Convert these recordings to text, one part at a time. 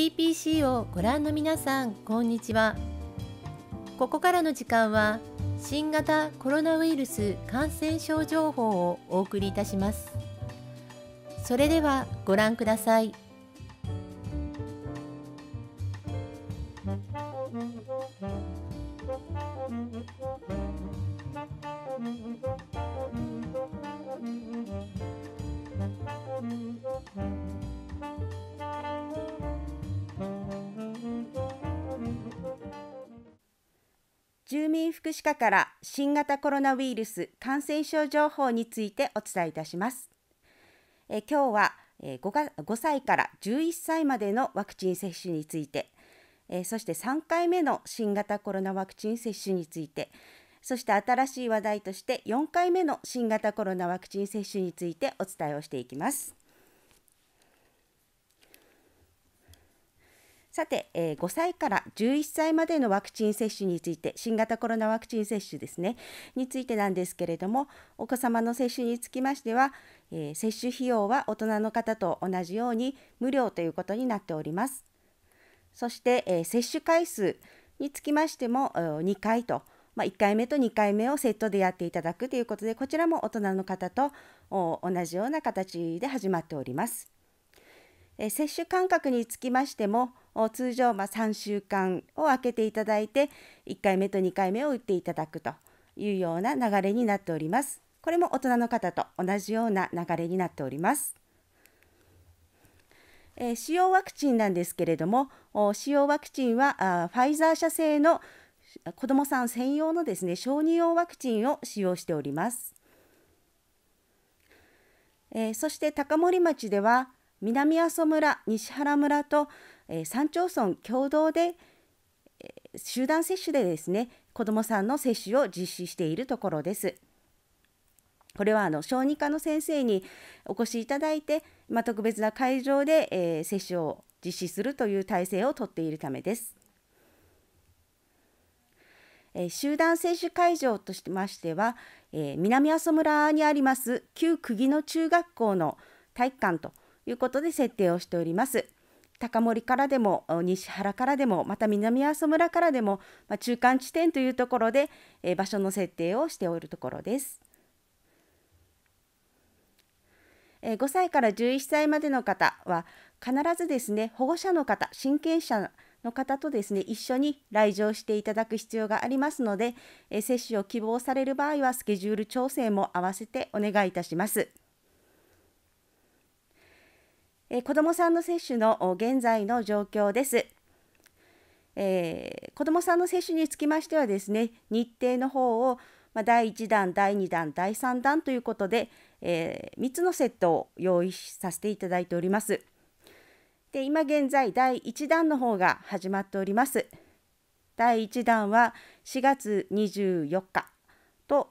TPC をご覧の皆さんこんにちはここからの時間は新型コロナウイルス感染症情報をお送りいたしますそれではご覧ください。住民福祉課から新型コロナウイルス感染症情報についてお伝えいたします。え今日は 5, 5歳から11歳までのワクチン接種について、えそして3回目の新型コロナワクチン接種について、そして新しい話題として4回目の新型コロナワクチン接種についてお伝えをしていきます。さて、えー、5歳から11歳までのワクチン接種について新型コロナワクチン接種ですねについてなんですけれどもお子様の接種につきましては、えー、接種費用は大人の方と同じように無料ということになっておりますそして、えー、接種回数につきましても2回と、まあ、1回目と2回目をセットでやっていただくということでこちらも大人の方と同じような形で始まっております。え接種間隔につきましても通常まあ3週間を空けていただいて1回目と2回目を打っていただくというような流れになっております。これも大人の方と同じような流れになっております。えー、使用ワクチンなんですけれども使用ワクチンはあファイザー社製の子どもさん専用のですね小児用ワクチンを使用しております。えー、そして高森町では南阿蘇村西原村と、え3町村共同で、え集団接種でですね子どもさんの接種を実施しているところです。これはあの小児科の先生にお越しいただいて、まあ、特別な会場で、えー、接種を実施するという体制をとっているためです。えー、集団接種会場としましては、えー、南阿蘇村にあります旧釘野中学校の体育館ということで設定をしております。高森からでも西原からでもまた南阿蘇村からでも、まあ、中間地点というところで、えー、場所の設定をしておるところです。えー、5歳から11歳までの方は必ずですね保護者の方親権者の方とですね一緒に来場していただく必要がありますので、えー、接種を希望される場合はスケジュール調整も合わせてお願いいたします。え子どもさんの接種の現在の状況です。えー、子どもさんの接種につきましてはですね日程の方を、まあ、第1弾第2弾第3弾ということで、えー、3つのセットを用意させていただいております。で今現在第1弾の方が始まっております。第1弾は4月24日と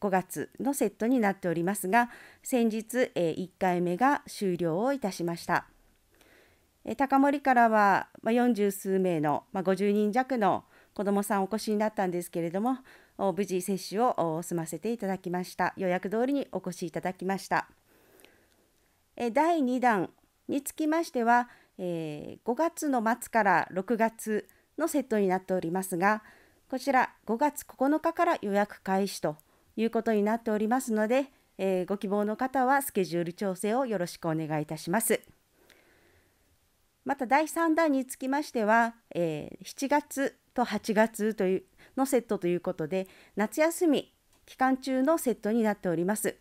5月のセットになっておりますが先日1回目が終了をいたしました高森からは40数名の50人弱の子どもさんお越しになったんですけれども無事接種を済ませていただきました予約通りにお越しいただきました第2弾につきましては5月の末から6月のセットになっておりますがこちら5月9日から予約開始ということになっておりますので、えー、ご希望の方はスケジュール調整をよろしくお願いいたします。また第3弾につきましては、えー、7月と8月というのセットということで夏休み期間中のセットになっております。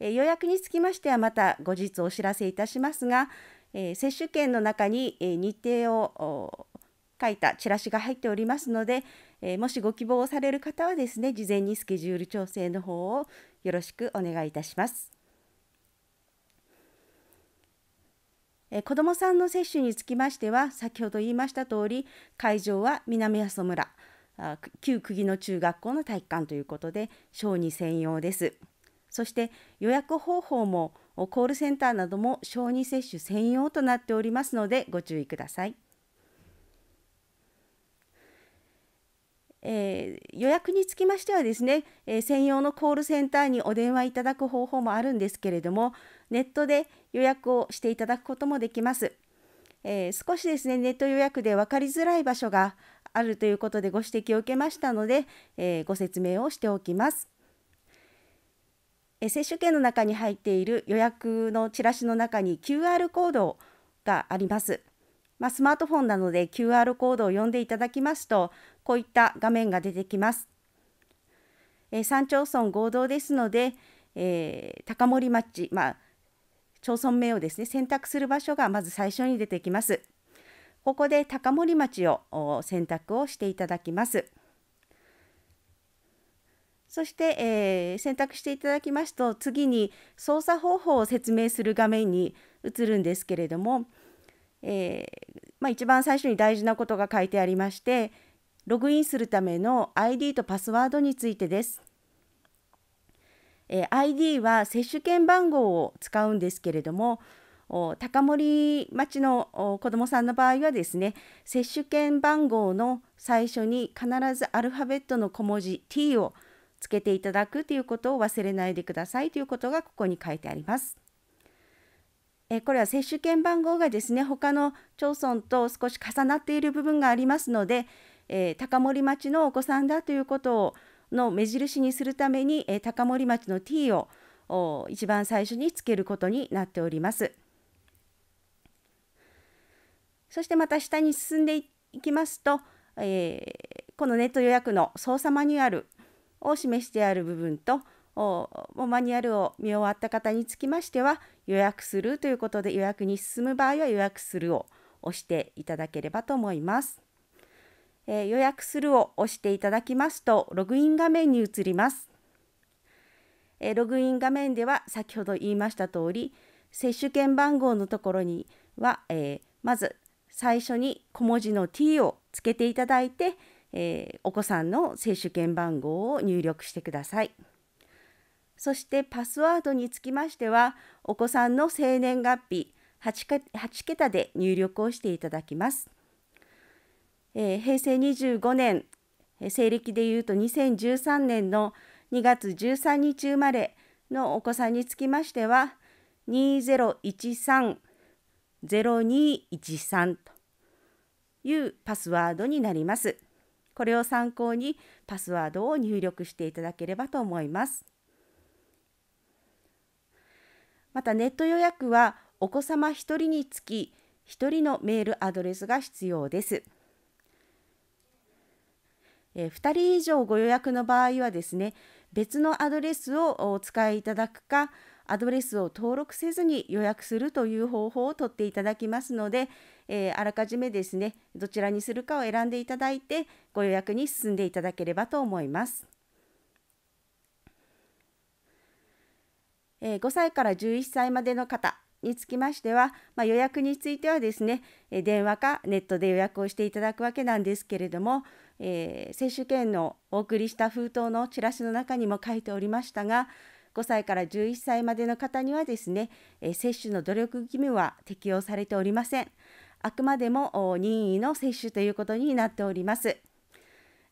えー、予約につきましてはまた後日お知らせいたしますが、え接種券の中に、え日程を書いたチラシが入っておりますので、えー、もしご希望をされる方はですね事前にスケジュール調整の方をよろしくお願いいたします。えー、子どもさんの接種につきましては先ほど言いました通り会場は南阿蘇村あ旧釘野中学校の体育館ということで小児専用です。そして予約方法もコールセンターなども小児接種専用となっておりますのでご注意ください。えー、予約につきましてはですね、えー、専用のコールセンターにお電話いただく方法もあるんですけれどもネットで予約をしていただくこともできます、えー、少しですねネット予約で分かりづらい場所があるということでご指摘を受けましたので、えご説明をしておきます、え接種券の中に入っている予約のチラシの中に QR コードがありますまあ、スマートフォンなので QR コードを読んでいただきますとこういった画面が出てきます。えー、3町村合同ですので、えー、高森町、まあ、町村名をですね選択する場所がまず最初に出てきます。ここで高森町を選択をしていただきます。そして、えー、選択していただきますと次に操作方法を説明する画面に移るんですけれども、えー、まあ、一番最初に大事なことが書いてありましてログインするための ID とパスワードについてです。え ID は接種券番号を使うんですけれども高森町の子どもさんの場合はですね接種券番号の最初に必ずアルファベットの小文字 T をつけていただくということを忘れないでくださいということがここに書いてあります。えこれは接種券番号がですね他の町村と少し重なっている部分がありますのでえー、高森町のお子さんだということをの目印にするために、えー、高森町の t を一番最初につけることになっております。そしてまた下に進んでいきますと、えー、このネット予約の操作マニュアルを示してある部分とマニュアルを見終わった方につきましては予約するということで予約に進む場合は予約するを押していただければと思います。え予約するを押していただきますとログイン画面に移ります、えログイン画面では先ほど言いました通り接種券番号のところには、えまず最初に小文字の t をつけていただいて、えお子さんの接種券番号を入力してくださいそしてパスワードにつきましてはお子さんの生年月日8桁で入力をしていただきますえー、平成25年西暦でいうと2013年の2月13日生まれのお子さんにつきましては2013-0213というパスワードになります。これを参考にパスワードを入力していただければと思います。またネット予約はお子様1人につき1人のメールアドレスが必要です。えー、2人以上ご予約の場合はですね別のアドレスをお使いいただくかアドレスを登録せずに予約するという方法をとっていただきますので、えー、あらかじめですねどちらにするかを選んでいただいてご予約に進んでいただければと思います。えー、5歳から11歳までの方につきましては、まあ、予約についてはですね電話かネットで予約をしていただくわけなんですけれどもえー、接種券のお送りした封筒のチラシの中にも書いておりましたが5歳から11歳までの方にはですね、えー、接種の努力義務は適用されておりませんあくまでも任意の接種ということになっております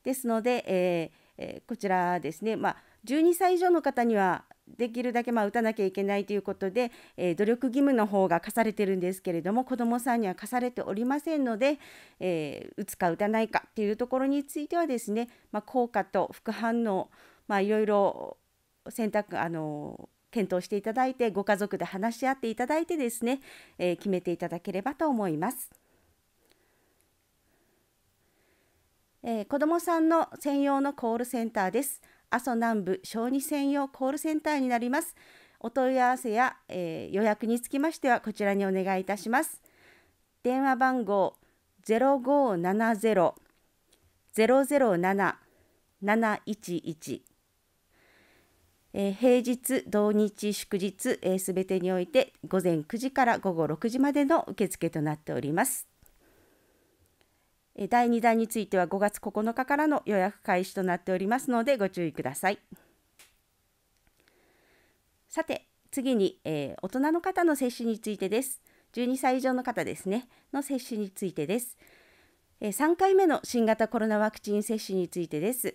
ですので、えー、こちらですね、まあ、12歳以上の方にはできるだけまあ打たなきゃいけないということで、えー、努力義務の方が課されてるんですけれども子どもさんには課されておりませんので、えー、打つか打たないかっていうところについてはですね、まあ、効果と副反応、まあ、いろいろ選択あの検討していただいてご家族で話し合っていただいてですね、えー、決めていただければと思います。えー、子どもさんの専用のコールセンターです。阿蘇南部小児専用コールセンターになりますお問い合わせや、えー、予約につきましてはこちらにお願いいたします電話番号0570-007-711えー、平日、土日、祝日すべ、えー、てにおいて午前9時から午後6時までの受付となっております。第2弾については5月9日からの予約開始となっておりますのでご注意ください。さて次に、えー、大人の方の接種についてです。12歳以上の方ですねの接種についてです。えー、3回目の新型コロナワクチン接種についてです。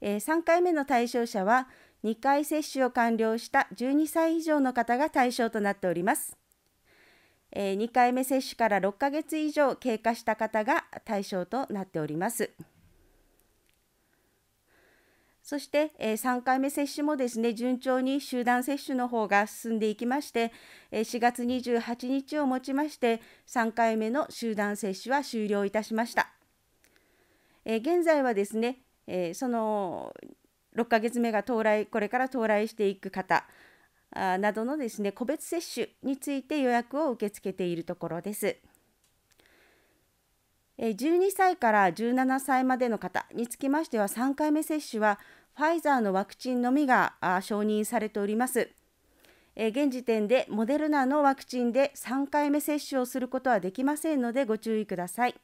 えー、3回目の対象者は2回接種を完了した12歳以上の方が対象となっております。えー、2回目接種から6ヶ月以上経過した方が対象となっております。そして、えー、3回目接種もですね順調に集団接種の方が進んでいきまして、えー、4月28日をもちまして3回目の集団接種は終了いたしました。え現在はですね、えその6ヶ月目が到来これから到来していく方あなどのですね個別接種について予約を受け付けているところです。12歳から17歳までの方につきましては3回目接種はファイザーのワクチンのみが承認されております。現時点でモデルナのワクチンで3回目接種をすることはできませんのでご注意ください。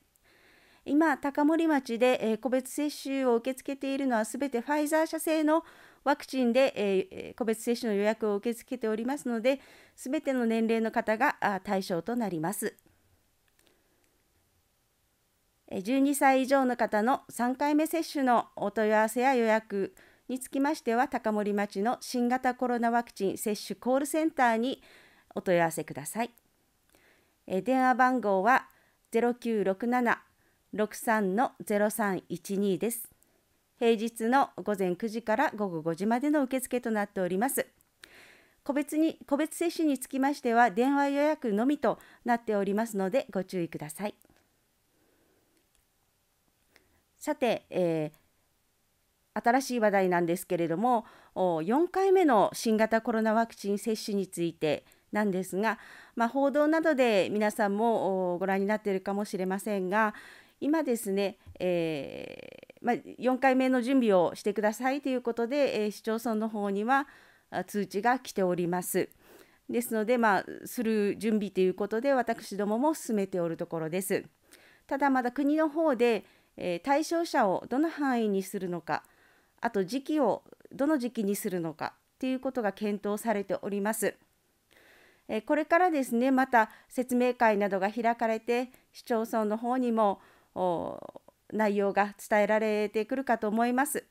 今、高森町で個別接種を受け付けているのはすべてファイザー社製のワクチンで、えー、個別接種の予約を受け付けておりますので、すべての年齢の方が対象となります。12歳以上の方の3回目接種のお問い合わせや予約につきましては、高森町の新型コロナワクチン接種コールセンターにお問い合わせください。え電話番号は0967-63-0312です。平日の午前9時から午後5時までの受付となっております。個別に個別接種につきましては電話予約のみとなっておりますのでご注意ください。さて、えー、新しい話題なんですけれども4回目の新型コロナワクチン接種についてなんですが、まあ、報道などで皆さんもご覧になっているかもしれませんが今ですね、えーまあ、4回目の準備をしてくださいということで、えー、市町村の方には通知が来ております。ですので、まあ、する準備ということで私どもも進めておるところです。ただまだ国の方で、えー、対象者をどの範囲にするのかあと時期をどの時期にするのかということが検討されております。えー、これからですねまた説明会などが開かれて市町村の方にも内容が伝えられてくるかと思います。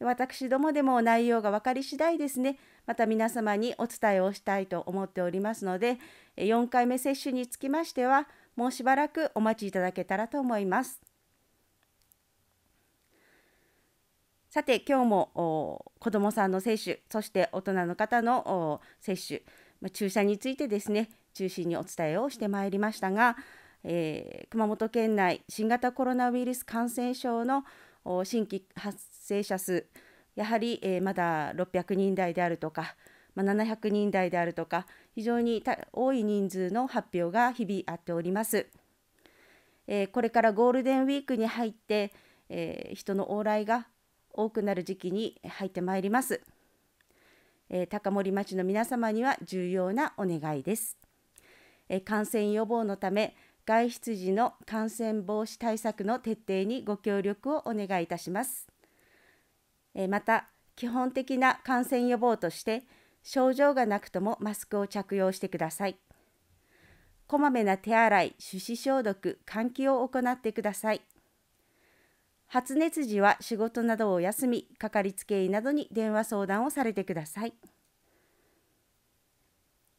私どもでも内容が分かり次第ですねまた皆様にお伝えをしたいと思っておりますので4回目接種につきましてはもうしばらくお待ちいただけたらと思いますさて今日も子どもさんの接種そして大人の方の接種注射についてですね中心にお伝えをしてまいりましたがえー、熊本県内新型コロナウイルス感染症の新規発生者数やはり、えー、まだ600人台であるとか、まあ、700人台であるとか非常に多い人数の発表が日々あっております。えー、これからゴールデンウィークに入って、えー、人の往来が多くなる時期に入ってまいります、えー、高森町の皆様には重要なお願いです、え感染予防のため外出時の感染防止対策の徹底にご協力をお願いいたします。また、基本的な感染予防として、症状がなくともマスクを着用してください。こまめな手洗い、手指消毒、換気を行ってください。発熱時は仕事などを休み、かかりつけ医などに電話相談をされてください。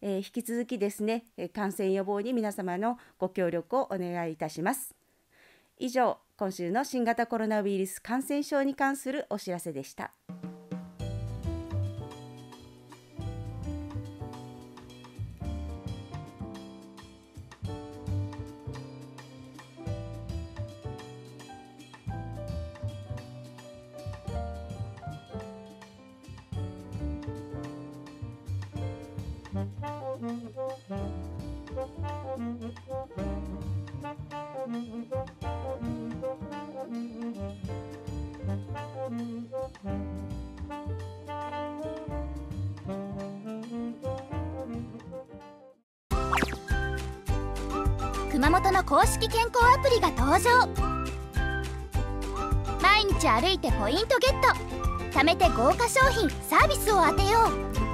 えー、引き続きですね感染予防に皆様のご協力をお願いいたします以上今週の新型コロナウイルス感染症に関するお知らせでした。熊本の公式健康アプリが登場毎日歩いてポイントゲット貯めて豪華商品サービスを当てよう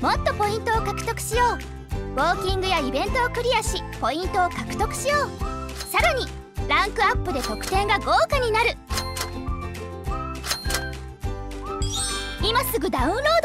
もっとポイントを獲得しようウォーキングやイベントをクリアしポイントを獲得しようさらにランクアップで得点が豪華になる今すぐダウンロード